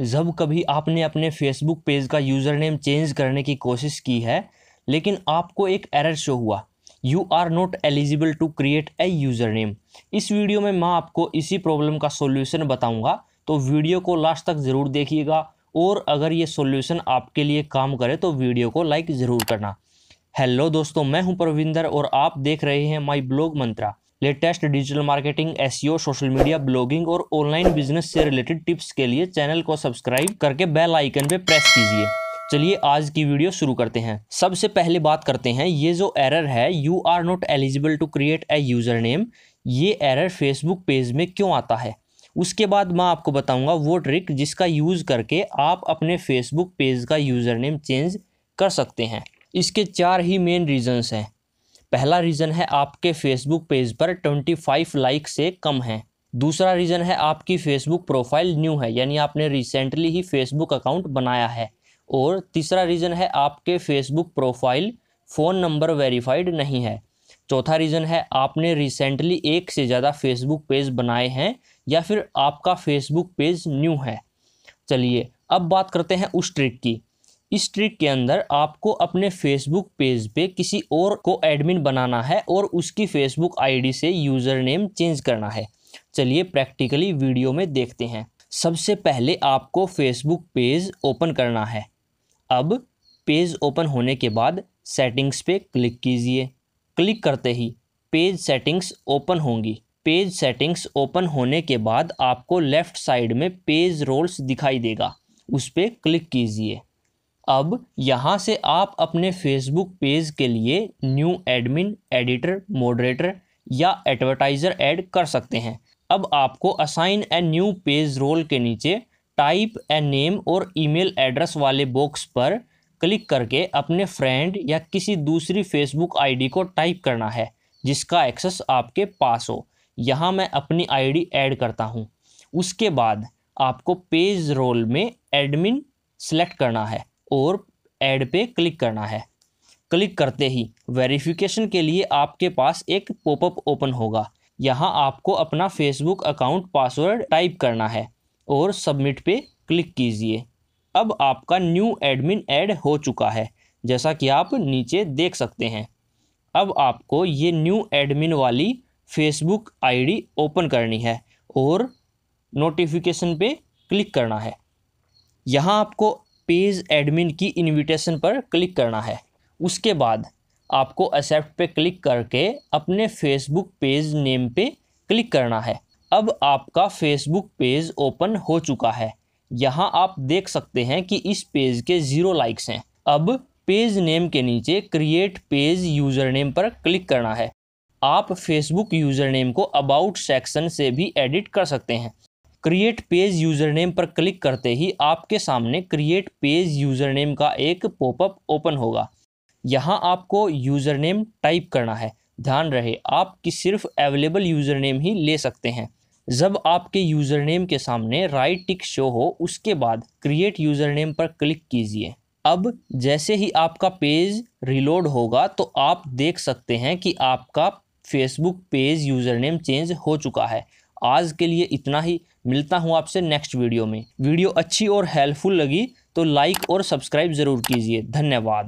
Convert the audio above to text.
जब कभी आपने अपने फेसबुक पेज का यूज़र नेम चेंज करने की कोशिश की है लेकिन आपको एक एरर शो हुआ you are not eligible to create a user username इस वीडियो में मैं आपको इसी प्रॉब्लम का सोल्यूशन बताऊंगा तो वीडियो को लास्ट तक ज़रूर देखिएगा और अगर ये सोल्यूशन आपके लिए काम करे तो वीडियो को लाइक ज़रूर करना हेलो दोस्तों मैं हूं परविंदर और आप देख रहे हैं my blog Mantra latest digital marketing SEO, social media blogging और ऑनलाइन बिजनेस से रिलेटेड टिप्स के लिए चैनल को सब्सक्राइब करके बेल आइकन पे प्रेस कीजिए चलिए आज की वीडियो शुरू करते हैं सबसे पहले बात करते हैं ये जो एरर है you are not eligible to create a user name ये एरर फेसबुक पेज में क्यों आता है उसके बाद मैं आपको बताऊंगा वो ट्रिक जिसका यूज़ करके आप अपने फेसबुक पेज का यूज़र नेम चेंज कर सकते हैं इसके चार ही मेन रीजंस हैं पहला रीज़न है आपके फेसबुक पेज पर 25 लाइक से कम है दूसरा रीज़न है आपकी फेसबुक प्रोफाइल न्यू है यानी आपने रिसेंटली ही फेसबुक अकाउंट बनाया है और तीसरा रीज़न है आपके Facebook profile phone number verified नहीं है चौथा रीज़न है आपने रिसेंटली एक से ज़्यादा फेसबुक पेज बनाए हैं या फिर आपका फेसबुक पेज न्यू है चलिए अब बात करते हैं उस ट्रिक की इस ट्रिक के अंदर आपको अपने फेसबुक पेज पे किसी और को एडमिन बनाना है और उसकी फेसबुक आईडी से यूज़र नेम चेंज करना है चलिए प्रैक्टिकली वीडियो में देखते हैं सबसे पहले आपको फेसबुक पेज ओपन करना है अब पेज ओपन होने के बाद सेटिंग्स पे क्लिक कीजिए क्लिक करते ही पेज सेटिंग्स ओपन होंगी पेज सेटिंग्स ओपन होने के बाद आपको लेफ़्ट साइड में पेज रोल्स दिखाई देगा उस पर क्लिक कीजिए अब यहाँ से आप अपने फेसबुक पेज के लिए न्यू एडमिन एडिटर मॉडरेटर या एडवर्टाइज़र ऐड कर सकते हैं अब आपको assign a new page role के नीचे टाइप ए नेम और ईमेल एड्रेस वाले बॉक्स पर क्लिक करके अपने फ्रेंड या किसी दूसरी फेसबुक आईडी को टाइप करना है जिसका एक्सेस आपके पास हो यहाँ मैं अपनी आईडी ऐड करता हूँ उसके बाद आपको पेज रोल में एडमिन सेलेक्ट करना है और ऐड पे क्लिक करना है क्लिक करते ही वेरिफिकेशन के लिए आपके पास एक पॉपअप ओपन होगा यहाँ आपको अपना फेसबुक अकाउंट पासवर्ड टाइप करना है और सबमिट पे क्लिक कीजिए अब आपका न्यू एडमिन ऐड एड हो चुका है जैसा कि आप नीचे देख सकते हैं अब आपको ये न्यू एडमिन वाली फेसबुक आईडी ओपन करनी है और नोटिफिकेशन पे क्लिक करना है यहाँ आपको पेज एडमिन की इनविटेशन पर क्लिक करना है उसके बाद आपको एक्सेप्ट पे क्लिक करके अपने फेसबुक पेज नेम पे क्लिक करना है अब आपका फेसबुक पेज ओपन हो चुका है यहाँ आप देख सकते हैं कि इस पेज के ज़ीरो लाइक्स हैं अब पेज नेम के नीचे क्रिएट पेज यूज़र नेम पर क्लिक करना है आप फेसबुक यूज़र नेम को अबाउट सेक्शन से भी एडिट कर सकते हैं क्रिएट पेज यूज़र नेम पर क्लिक करते ही आपके सामने क्रिएट पेज यूज़र नेम का एक पॉपअप ओपन होगा यहाँ आपको यूज़र नेम टाइप करना है ध्यान रहे आप कि सिर्फ अवेलेबल यूज़र नेम ही ले सकते हैं जब आपके यूज़र नेम के सामने राइट टिक शो हो उसके बाद क्रिएट यूज़र नेम पर क्लिक कीजिए अब जैसे ही आपका पेज रिलोड होगा तो आप देख सकते हैं कि आपका Facebook page user name change हो चुका है आज के लिए इतना ही मिलता हूँ आपसे नेक्स्ट वीडियो में वीडियो अच्छी और हेल्पफुल लगी तो लाइक और सब्सक्राइब ज़रूर कीजिए धन्यवाद